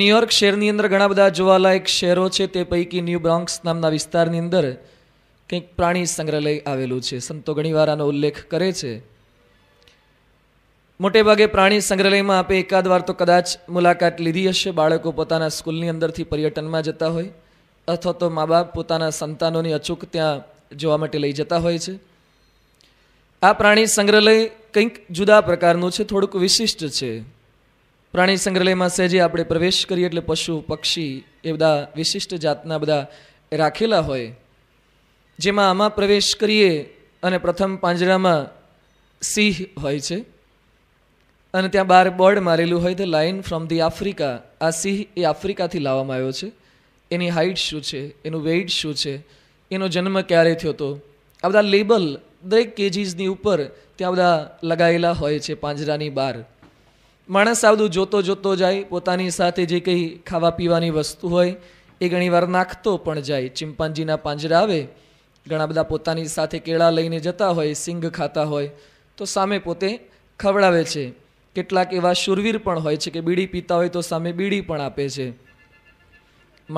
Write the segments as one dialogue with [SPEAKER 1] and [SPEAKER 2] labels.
[SPEAKER 1] New York શહેરની અંદર ઘણા બધા જોવાલાયક શહેરો છે તે પૈકી ન્યૂ બ્રોન્ક્સ નામના વિસ્તારની અંદર કંઈક પ્રાણી સંગ્રહાલય આવેલું છે સંતો ઘણીવાર આનો ઉલ્લેખ કરે છે મોટેભાગે પ્રાણી સંગ્રહાલયમાં આપે એકાદ વાર તો કદાચ મુલાકાત લીધી હશે બાળકો પોતાના સ્કૂલની અંદરથી પર્યટનમાં જતા હોય અથવા તો મા બાપ પોતાના સંતાનોની અચૂક ત્યાં જોવા માટે લઈ જતા હોય છે આ પ્રાણી સંગ્રહાલય કંઈક જુદા પ્રકારનું છે થોડુંક વિશિષ્ટ છે પ્રાણી સંગ્રહાલયમાં સહેજે આપણે પ્રવેશ કરીએ એટલે પશુ પક્ષી એ બધા વિશિષ્ટ જાતના બધા રાખેલા હોય જેમાં આમાં પ્રવેશ કરીએ અને પ્રથમ પાંજરામાં સિંહ હોય છે અને ત્યાં બહાર બોર્ડ મારેલું હોય તો લાઇન ફ્રોમ ધી આફ્રિકા આ સિંહ એ આફ્રિકાથી લાવવામાં આવ્યો છે એની હાઇટ શું છે એનું વેઇટ શું છે એનો જન્મ ક્યારે થયો હતો આ બધા લેબલ દરેક કેજીસની ઉપર ત્યાં બધા લગાયેલા હોય છે પાંજરાની બહાર માણસ આવડું જોતો જોતો જાય પોતાની સાથે જે કંઈ ખાવા પીવાની વસ્તુ હોય એ ઘણીવાર નાખતો પણ જાય ચિંપાંજીના પાંજરા આવે ઘણા બધા પોતાની સાથે કેળા લઈને જતા હોય સિંઘ ખાતા હોય તો સામે પોતે ખવડાવે છે કેટલાક એવા શુરવીર પણ હોય છે કે બીડી પીતા હોય તો સામે બીડી પણ આપે છે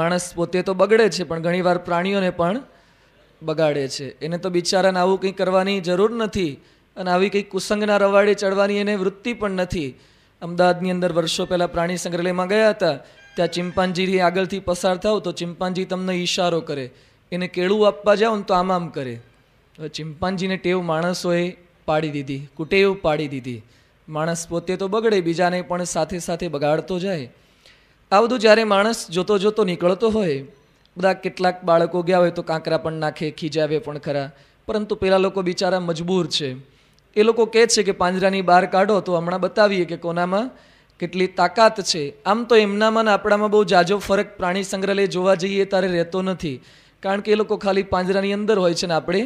[SPEAKER 1] માણસ પોતે તો બગડે છે પણ ઘણીવાર પ્રાણીઓને પણ બગાડે છે એને તો બિચારાને આવું કંઈ કરવાની જરૂર નથી અને આવી કંઈ કુસંગના રવાડે ચડવાની એને વૃત્તિ પણ નથી અમદાવાદની અંદર વર્ષો પહેલાં પ્રાણી સંગ્રહાલયમાં ગયા હતા ત્યાં ચિંપાંજીથી આગળથી પસાર થાવ તો ચિંપાંજી તમને ઈશારો કરે એને કેળું આપવા જાઓ ને તો આમ આમ કરે હવે ચિંપાંજીને ટેવ માણસોએ પાડી દીધી કુટેવ પાડી દીધી માણસ પોતે તો બગડે બીજાને પણ સાથે સાથે બગાડતો જાય આ બધું જ્યારે માણસ જોતો જોતો નીકળતો હોય બધા કેટલાક બાળકો ગયા હોય તો કાંકરા પણ નાખે ખીજાવે પણ ખરા પરંતુ પેલા લોકો બિચારા મજબૂર છે એ લોકો કહે છે કે પાંજરાની બહાર કાઢો તો હમણાં બતાવીએ કે કોનામાં કેટલી તાકાત છે આમ તો એમનામાં ને આપણામાં બહુ જાજો ફરક પ્રાણી સંગ્રહાલય જોવા જઈએ ત્યારે રહેતો નથી કારણ કે એ લોકો ખાલી પાંજરાની અંદર હોય છે ને આપણે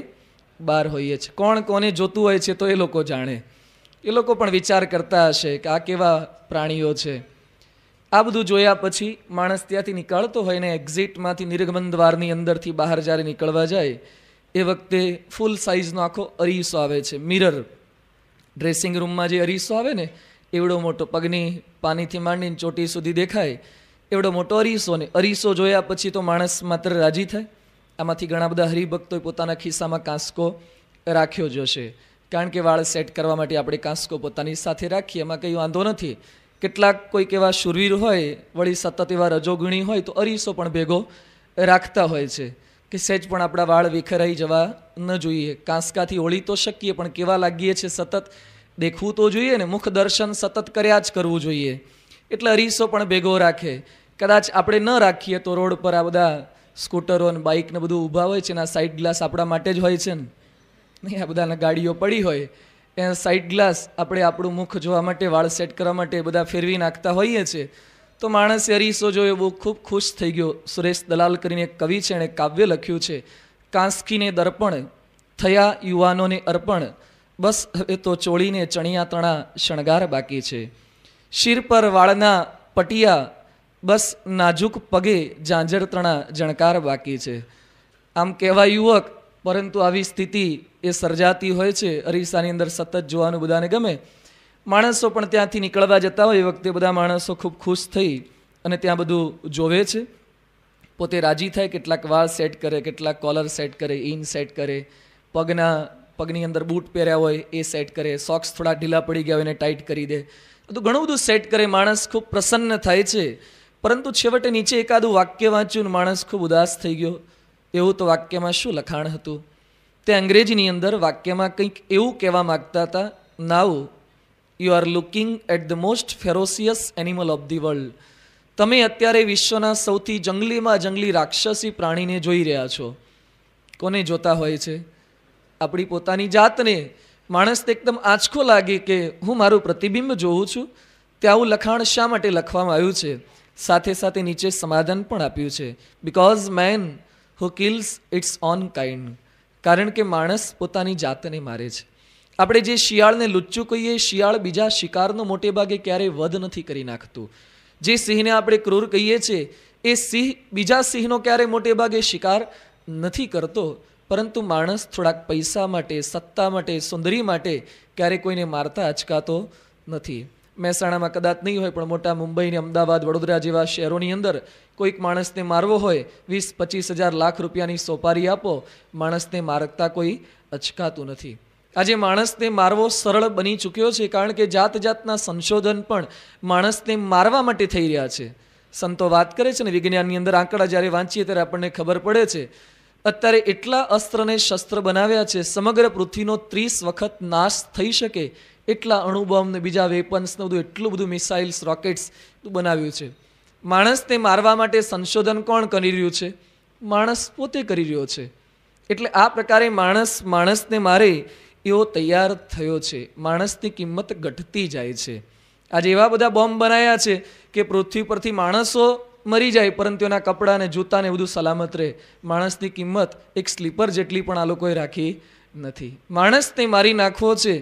[SPEAKER 1] બહાર હોઈએ છીએ કોણ કોને જોતું હોય છે તો એ લોકો જાણે એ લોકો પણ વિચાર કરતા હશે કે આ કેવા પ્રાણીઓ છે આ બધું જોયા પછી માણસ ત્યાંથી નીકળતો હોય ને એક્ઝિટમાંથી નિર્ગમન દ્વારની અંદરથી બહાર જ્યારે નીકળવા જાય એ વખતે ફૂલ સાઇઝનો આખો અરીસો આવે છે મિરર ડ્રેસિંગ રૂમમાં જે અરીસો આવે ને એવડો મોટો પગની પાનીથી માંડીને ચોટી સુધી દેખાય એવડો મોટો અરીસો ને અરીસો જોયા પછી તો માણસ માત્ર રાજી થાય આમાંથી ઘણા બધા હરિભક્તોએ પોતાના ખિસ્સામાં કાંસકો રાખ્યો જ હશે કારણ કે વાળ સેટ કરવા માટે આપણે કાંસકો પોતાની સાથે રાખીએ એમાં કંઈ વાંધો નથી કેટલાક કોઈક એવા શુરવીર હોય વળી સતત એવા રજોગુણી હોય તો અરીસો પણ ભેગો રાખતા હોય છે કે સહેજ પણ આપણા વાળ વિખરાઈ જવા ન જોઈએ કાંસકાથી ઓળી તો શકીએ પણ કેવા લાગીએ છીએ સતત દેખવું તો જોઈએ ને મુખ દર્શન સતત કર્યા જ કરવું જોઈએ એટલે અરીસો પણ ભેગો રાખે કદાચ આપણે ન રાખીએ તો રોડ પર આ બધા સ્કૂટરો અને બાઇકને બધું ઊભા હોય છે ને આ સાઈડ ગ્લાસ આપણા માટે જ હોય છે ને નહીં આ બધાને ગાડીઓ પડી હોય એ સાઈડ ગ્લાસ આપણે આપણું મુખ જોવા માટે વાળ સેટ કરવા માટે બધા ફેરવી નાખતા હોઈએ છીએ તો માણસે અરીસો જોયો બહુ ખૂબ ખુશ થઈ ગયો સુરેશ દલાલ કરીને એક કવિ છે એણે કાવ્ય લખ્યું છે કાંસકીને દર્પણ થયા યુવાનોને અર્પણ બસ હવે તો ચોળીને ચણિયા તણા શણગાર બાકી છે શિર પર વાળના પટિયા બસ નાજુક પગે જાંજર તણા જણકાર બાકી છે આમ કહેવા યુવક પરંતુ આવી સ્થિતિ એ સર્જાતી હોય છે અરીસાની અંદર સતત જોવાનું બધાને ગમે માણસો પણ ત્યાંથી નીકળવા જતા હોય એ વખતે બધા માણસો ખૂબ ખુશ થઈ અને ત્યાં બધું જોવે છે પોતે રાજી થાય કેટલાક વાળ સેટ કરે કેટલાક કોલર સેટ કરે ઇન સેટ કરે પગના પગની અંદર બૂટ પહેર્યા હોય એ સેટ કરે સોક્સ થોડા ઢીલા પડી ગયા હોય એને ટાઈટ કરી દે તો ઘણું બધું સેટ કરે માણસ ખૂબ પ્રસન્ન થાય છે પરંતુ છેવટે નીચે એકાદું વાક્ય વાંચ્યું માણસ ખૂબ ઉદાસ થઈ ગયો એવું તો વાક્યમાં શું લખાણ હતું તે અંગ્રેજીની અંદર વાક્યમાં કંઈક એવું કહેવા માગતા હતા now you are looking at the most ferocious animal of the world તમે અત્યારે વિશ્વના સૌથી જંગલીમાં જંગલી રાક્ષસી પ્રાણીને જોઈ રહ્યા છો કોને જોતા હોય છે આપણી પોતાની જાતને માણસ એકદમ આંચકો લાગે કે હું મારું પ્રતિબિંબ જોઉં છું ત્યાં આવું લખાણ શા માટે લખવામાં આવ્યું છે સાથે સાથે નીચે સમાધાન પણ આપ્યું છે because man who kills its own kind કારણ કે માણસ પોતાની જાતને મારે છે આપણે જે શિયાળને લુચ્ચું કહીએ શિયાળ બીજા શિકારનો મોટે ભાગે ક્યારેય વધ નથી કરી નાખતું જે સિંહને આપણે ક્રૂર કહીએ છીએ એ સિંહ બીજા સિંહનો ક્યારે મોટે ભાગે શિકાર નથી કરતો પરંતુ માણસ થોડાક પૈસા માટે સત્તા માટે સુંદરી માટે ક્યારે કોઈને મારતા અચકાતો નથી મહેસાણામાં કદાચ નહીં હોય પણ મોટા મુંબઈને અમદાવાદ વડોદરા જેવા શહેરોની અંદર કોઈક માણસને મારવો હોય વીસ પચીસ હજાર લાખ રૂપિયાની સોપારી આપો માણસને મારતા કોઈ અચકાતું નથી આજે માણસને મારવો સરળ બની ચૂક્યો છે કારણ કે જાત જાતના સંશોધન પણ માણસને મારવા માટે થઈ રહ્યા છે સંતો વાત કરે છે ને વિજ્ઞાનની અંદર આંકડા જ્યારે વાંચીએ ત્યારે આપણને ખબર પડે છે અત્યારે એટલા અસ્ત્રને શસ્ત્ર બનાવ્યા છે સમગ્ર પૃથ્વીનો ત્રીસ વખત નાશ થઈ શકે એટલા અણુબોમ્બ ને બીજા વેપન્સને બધું એટલું બધું મિસાઇલ્સ રોકેટ્સ બનાવ્યું છે માણસને મારવા માટે સંશોધન કોણ કરી રહ્યું છે માણસ પોતે કરી રહ્યો છે એટલે આ પ્રકારે માણસ માણસને મારે એવો તૈયાર થયો છે માણસની કિંમત ઘટતી જાય છે આજે એવા બધા બોમ્બ બનાવ્યા છે કે પૃથ્વી પરથી માણસો મરી જાય પરંતુ એના કપડાં ને જૂતાને ને બધું સલામત રહે માણસની કિંમત એક સ્લીપર જેટલી પણ આ લોકોએ રાખી નથી માણસને મારી નાખવો છે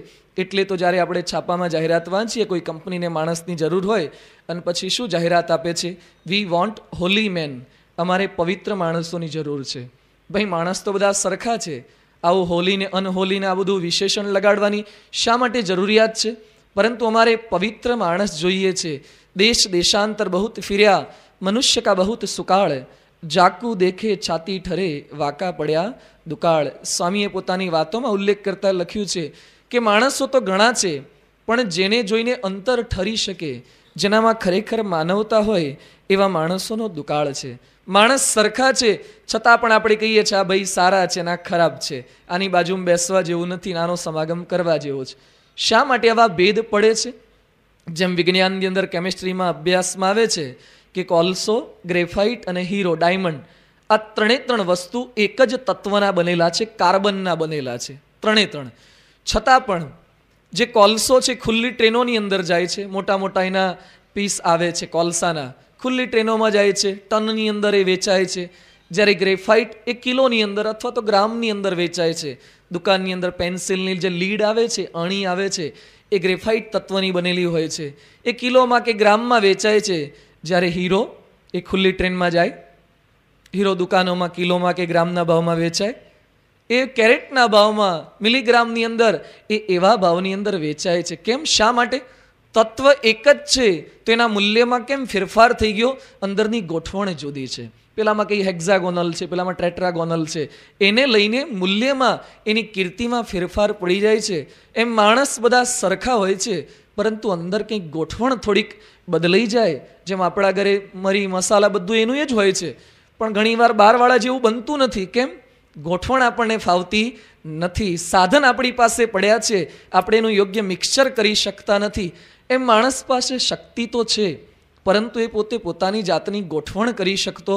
[SPEAKER 1] એટલે તો જ્યારે આપણે છાપામાં જાહેરાત વાંચીએ કોઈ કંપનીને માણસની જરૂર હોય અને પછી શું જાહેરાત આપે છે વી વોન્ટ હોલી મેન અમારે પવિત્ર માણસોની જરૂર છે ભાઈ માણસ તો બધા સરખા છે આવું હોલીને અનહોલીને આ બધું વિશેષણ લગાડવાની શા માટે જરૂરિયાત છે પરંતુ અમારે પવિત્ર માણસ જોઈએ છે દેશ દેશાંતર બહુત ફિર્યા મનુષ્ય કા બહુત સુકાળ જાકુ દેખે છાતી ઠરે વાકા પડ્યા દુકાળ સ્વામીએ પોતાની વાતોમાં ઉલ્લેખ કરતા લખ્યું છે કે માણસો તો ઘણા છે પણ જેને જોઈને અંતર ઠરી શકે જેનામાં ખરેખર માનવતા હોય એવા માણસોનો દુકાળ છે માણસ સરખા છે છતાં પણ આપણે કહીએ છીએ આ ભાઈ સારા છે ના ખરાબ છે આની બાજુમાં બેસવા જેવું નથી નાનો સમાગમ કરવા જેવો છે શા માટે આવા ભેદ પડે છે જેમ વિજ્ઞાનની અંદર કેમિસ્ટ્રીમાં અભ્યાસમાં આવે છે કે કોલસો ગ્રેફાઇટ અને હીરો ડાયમંડ આ ત્રણે ત્રણ વસ્તુ એક જ તત્વના બનેલા છે કાર્બનના બનેલા છે ત્રણે ત્રણ છતાં પણ જે કોલસો છે ખુલ્લી ટ્રેનોની અંદર જાય છે મોટા મોટા એના પીસ આવે છે કોલસાના ખુલ્લી ટ્રેનોમાં જાય છે ટનની અંદર એ વેચાય છે જ્યારે ગ્રેફાઇટ એ કિલોની અંદર અથવા તો ગ્રામની અંદર વેચાય છે દુકાનની અંદર પેન્સિલની જે લીડ આવે છે અણી આવે છે એ ગ્રેફાઇટ તત્વની બનેલી હોય છે એ કિલોમાં કે ગ્રામમાં વેચાય છે જ્યારે હીરો એ ખુલ્લી ટ્રેનમાં જાય હીરો દુકાનોમાં કિલોમાં કે ગ્રામના ભાવમાં વેચાય એ કેરેટના ભાવમાં મિલીગ્રામની અંદર એ એવા ભાવની અંદર વેચાય છે કેમ શા માટે તત્વ એક જ છે તો એના મૂલ્યમાં કેમ ફેરફાર થઈ ગયો અંદરની ગોઠવણ જુદી છે પેલામાં કંઈ હેક્ઝાગોનલ છે પેલામાં ટ્રેટ્રાગોનલ છે એને લઈને મૂલ્યમાં એની કીર્તિમાં ફેરફાર પડી જાય છે એમ માણસ બધા સરખા હોય છે પરંતુ અંદર કંઈક ગોઠવણ થોડીક બદલાઈ જાય જેમ આપણા ઘરે મરી મસાલા બધું એનું એ જ હોય છે પણ ઘણીવાર બહારવાળા જેવું બનતું નથી કેમ ગોઠવણ આપણને ફાવતી નથી સાધન આપણી પાસે પડ્યા છે આપણે એનું યોગ્ય મિક્સચર કરી શકતા નથી એમ માણસ પાસે શક્તિ તો છે પરંતુ એ પોતે પોતાની જાતની ગોઠવણ કરી શકતો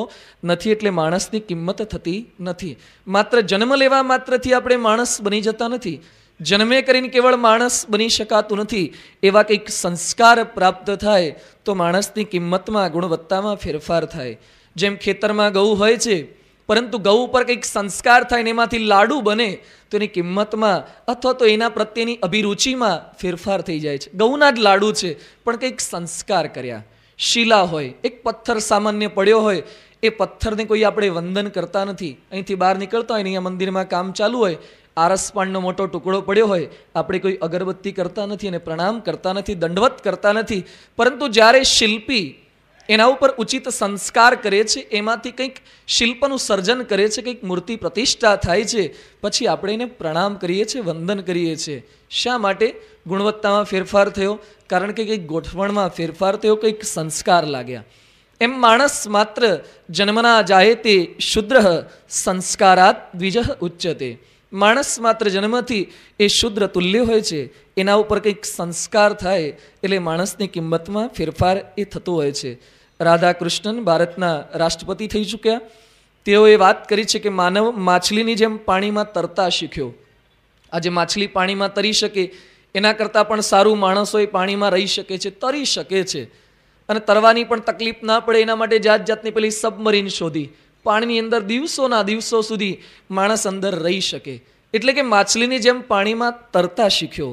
[SPEAKER 1] નથી એટલે માણસની કિંમત થતી નથી માત્ર જન્મ લેવા માત્રથી આપણે માણસ બની જતા નથી જન્મે કરીને કેવળ માણસ બની શકાતું નથી એવા કંઈક સંસ્કાર પ્રાપ્ત થાય તો માણસની કિંમતમાં ગુણવત્તામાં ફેરફાર થાય જેમ ખેતરમાં ગૌ હોય છે પરંતુ ગૌ ઉપર કંઈક સંસ્કાર થાય ને એમાંથી લાડુ બને તો એની કિંમતમાં અથવા તો એના પ્રત્યેની અભિરુચિમાં ફેરફાર થઈ જાય છે ગૌના જ લાડુ છે પણ કંઈક સંસ્કાર કર્યા શિલા હોય એક પથ્થર સામાન્ય પડ્યો હોય એ પથ્થરને કોઈ આપણે વંદન કરતા નથી અહીંથી બહાર નીકળતા હોય ને અહીંયા મંદિરમાં કામ ચાલુ હોય આરસપાણનો મોટો ટુકડો પડ્યો હોય આપણે કોઈ અગરબત્તી કરતા નથી અને પ્રણામ કરતા નથી દંડવત કરતા નથી પરંતુ જ્યારે શિલ્પી એના ઉપર ઉચિત સંસ્કાર કરે છે એમાંથી કંઈક શિલ્પનું સર્જન કરે છે કંઈક મૂર્તિ પ્રતિષ્ઠા થાય છે પછી આપણે એને પ્રણામ કરીએ છીએ વંદન કરીએ છીએ શા માટે ગુણવત્તામાં ફેરફાર થયો કારણ કે કંઈક ગોઠવણમાં ફેરફાર થયો કંઈક સંસ્કાર લાગ્યા એમ માણસ માત્ર જન્મના જાય તે શુદ્ર સંસ્કારાત દ્વિજ ઉચ્ચતે માણસ માત્ર જન્મથી એ શુદ્ર તુલ્ય હોય છે એના ઉપર કંઈક સંસ્કાર થાય એટલે માણસની કિંમતમાં ફેરફાર એ થતો હોય છે રાધાકૃષ્ણન ભારતના રાષ્ટ્રપતિ થઈ ચૂક્યા તેઓએ વાત કરી છે કે માનવ માછલીની જેમ પાણીમાં તરતા શીખ્યો આજે માછલી પાણીમાં તરી શકે એના કરતાં પણ સારું માણસો એ પાણીમાં રહી શકે છે તરી શકે છે અને તરવાની પણ તકલીફ ના પડે એના માટે જાત જાતની પેલી સબમરીન શોધી પાણીની અંદર દિવસોના દિવસો સુધી માણસ અંદર રહી શકે એટલે કે માછલીની જેમ પાણીમાં તરતા શીખ્યો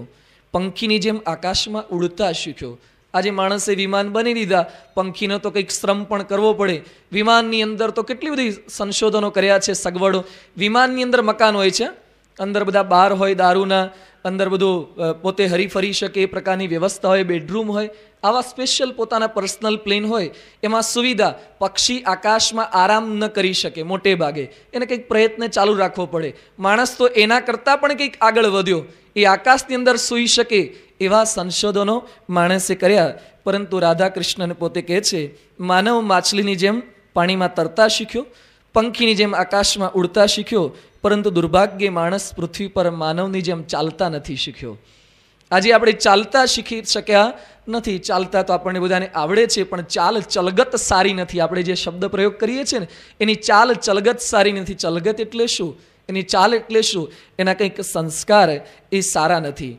[SPEAKER 1] પંખીની જેમ આકાશમાં ઉડતા શીખ્યો આજે માણસે વિમાન બની દીધા પંખીનો તો કંઈક શ્રમ પણ કરવો પડે વિમાનની અંદર તો કેટલી બધી સંશોધનો કર્યા છે સગવડો વિમાનની અંદર મકાન હોય છે અંદર બધા બાર હોય દારૂના અંદર બધું પોતે હરીફરી શકે એ પ્રકારની વ્યવસ્થા હોય બેડરૂમ હોય આવા સ્પેશિયલ પોતાના પર્સનલ પ્લેન હોય એમાં સુવિધા પક્ષી આકાશમાં આરામ ન કરી શકે મોટે ભાગે એને કંઈક પ્રયત્ન ચાલુ રાખવો પડે માણસ તો એના કરતાં પણ કંઈક આગળ વધ્યો એ આકાશની અંદર સૂઈ શકે એવા સંશોધનો માણસે કર્યા પરંતુ રાધાકૃષ્ણને પોતે કહે છે માનવ માછલીની જેમ પાણીમાં તરતા શીખ્યો પંખીની જેમ આકાશમાં ઉડતા શીખ્યો પરંતુ દુર્ભાગ્ય માણસ પૃથ્વી પર માનવની જેમ ચાલતા નથી શીખ્યો આજે આપણે ચાલતા શીખી શક્યા નથી ચાલતા તો આપણને બધાને આવડે છે પણ ચાલ ચલગત સારી નથી આપણે જે શબ્દ પ્રયોગ કરીએ છીએ ને એની ચાલ ચલગત સારી નથી ચલગત એટલે શું એની ચાલ એટલે શું એના કંઈક સંસ્કાર એ સારા નથી